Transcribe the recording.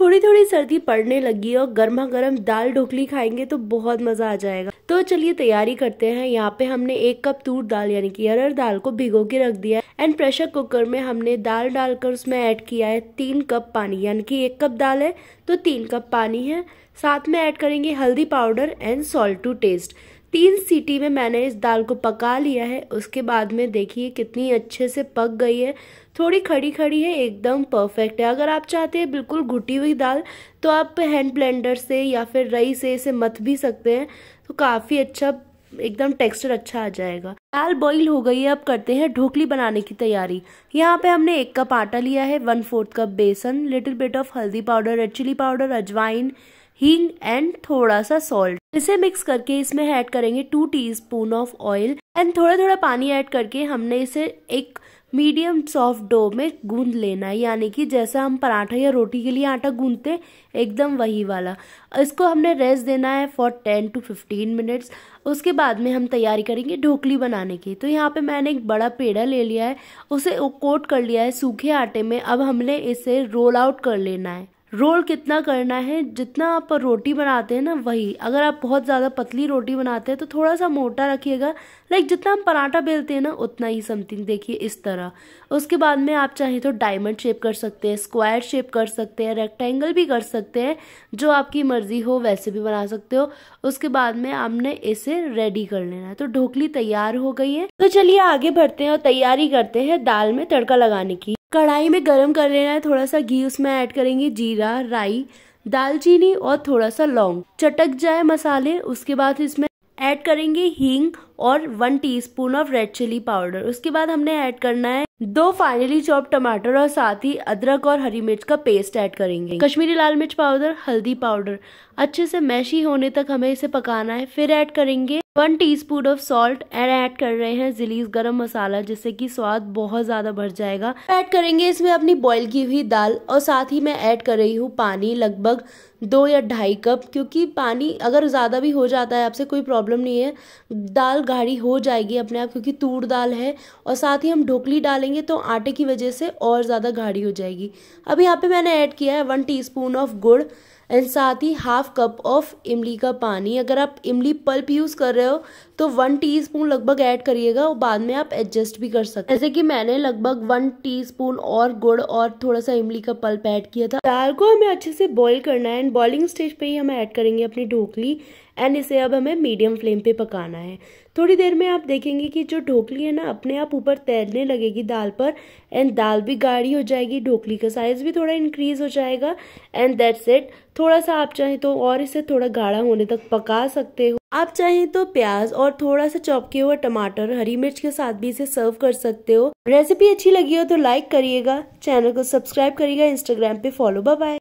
थोड़ी थोड़ी सर्दी पड़ने लगी और गर्मा गर्म दाल ढोकली खाएंगे तो बहुत मज़ा आ जाएगा तो चलिए तैयारी करते हैं यहाँ पे हमने एक कप तूर दाल यानी कि अरहर दाल को भिगो के रख दिया है एंड प्रेशर कुकर में हमने दाल डालकर उसमें ऐड किया है तीन कप पानी यानी कि एक कप दाल है तो तीन कप पानी है साथ में ऐड करेंगे हल्दी powder and salt to taste तीन सीटी में मैंने इस दाल को पका लिया है उसके बाद में देखिए कितनी अच्छे से पक गई है थोड़ी खड़ी खड़ी है एकदम परफेक्ट है अगर आप चाहते हैं बिल्कुल घुटी हुई दाल तो आप हैंड ब्लेंडर से या फिर रई से इसे मत भी सकते हैं तो काफ़ी अच्छा एकदम टेक्सचर अच्छा आ जाएगा दाल बॉईल हो गई है अब करते हैं ढोकली बनाने की तैयारी यहाँ पे हमने एक कप आटा लिया है वन फोर्थ कप बेसन little bit of haldi powder red chili powder ajwain hing and थोड़ा सा सॉल्ट इसे मिक्स करके इसमें ऐड करेंगे two teaspoon of oil and थोड़ा थोड़ा पानी ऐड करके हमने इसे एक मीडियम सॉफ्ट डो में गूंद लेना है यानी कि जैसा हम पराठा या रोटी के लिए आटा गूंदते एकदम वही वाला इसको हमने रेस्ट देना है for ten to fifteen minutes उसके बाद में हम तैयारी करेंगे ढोकली बनाने की तो यहाँ पे मैंने एक बड़ा पेड़ा ले लिया है उसे कोट कर लिया है सूखे आटे में अब हमने इसे रोल आउट कर लेना है रोल कितना करना है जितना आप रोटी बनाते हैं ना वही अगर आप बहुत ज़्यादा पतली रोटी बनाते हैं तो थोड़ा सा मोटा रखिएगा लाइक जितना हम पराठा बेलते हैं ना उतना ही समथिंग देखिए इस तरह उसके बाद में आप चाहें तो डायमंड शेप कर सकते हैं स्क्वायर शेप कर सकते हैं रेक्टेंगल भी कर सकते हैं जो आपकी मर्ज़ी हो वैसे भी बना सकते हो उसके बाद में आपने इसे रेडी कर लेना है तो ढोकली तैयार हो गई है तो चलिए आगे बढ़ते हैं और तैयारी करते हैं दाल में तड़का लगाने की कढ़ाई में गरम कर लेना है थोड़ा सा घी उसमें ऐड करेंगे जीरा राई दालचीनी और थोड़ा सा लौंग चटक जाए मसाले उसके बाद इसमें ऐड करेंगे हींग और one teaspoon of red chili powder उसके बाद हमने ऐड करना है दो फाइनली चॉप टमाटर और साथ ही अदरक और हरी मिर्च का पेस्ट ऐड करेंगे कश्मीरी लाल मिर्च पाउडर हल्दी पाउडर अच्छे से मैशी होने तक हमें इसे पकाना है फिर ऐड करेंगे one teaspoon of salt and add कर रहे हैं जिलीज गरम मसाला जिससे कि स्वाद बहुत ज़्यादा बढ़ जाएगा ऐड करेंगे इसमें अपनी बॉईल की हुई दाल और साथ ही मैं ऐड कर रही हूँ पानी लगभग दो या ढाई कप क्योंकि पानी अगर ज़्यादा भी हो जाता है आपसे कोई प्रॉब्लम नहीं है दाल गाढ़ी हो जाएगी अपने आप क्योंकि तूर दाल है और साथ ही हम ढोकली डालेंगे तो आटे की वजह से और ज़्यादा गाढ़ी हो जाएगी अब यहाँ पर मैंने ऐड किया है one T of gur and साथ ही हाफ कप ऑफ इमली का पानी अगर आप इमली पल्प यूज़ कर रहे हो तो वन टीस्पून लगभग ऐड करिएगा और बाद में आप एडजस्ट भी कर सकते जैसे कि मैंने लगभग वन टीस्पून और गुड़ और थोड़ा सा इमली का पल्प ऐड किया था दाल को हमें अच्छे से बॉईल करना है एंड बॉइलिंग स्टेज पे ही हम ऐड करेंगे अपनी ढोकली एंड इसे अब हमें मीडियम फ्लेम पे पकाना है थोड़ी देर में आप देखेंगे कि जो ढोकली है ना अपने आप ऊपर तैरने लगेगी दाल पर एंड दाल भी गाढ़ी हो जाएगी ढोकली का साइज़ भी थोड़ा इंक्रीज़ हो जाएगा एंड दैट्स इट थोड़ा सा आप चाहें तो और इसे थोड़ा गाढ़ा होने तक पका सकते हो आप चाहें तो प्याज और थोड़ा सा चौपके हुआ हुए टमाटर हरी मिर्च के साथ भी इसे सर्व कर सकते हो रेसिपी अच्छी लगी हो तो लाइक करिएगा चैनल को सब्सक्राइब करिएगा इंस्टाग्राम पे फॉलो बाय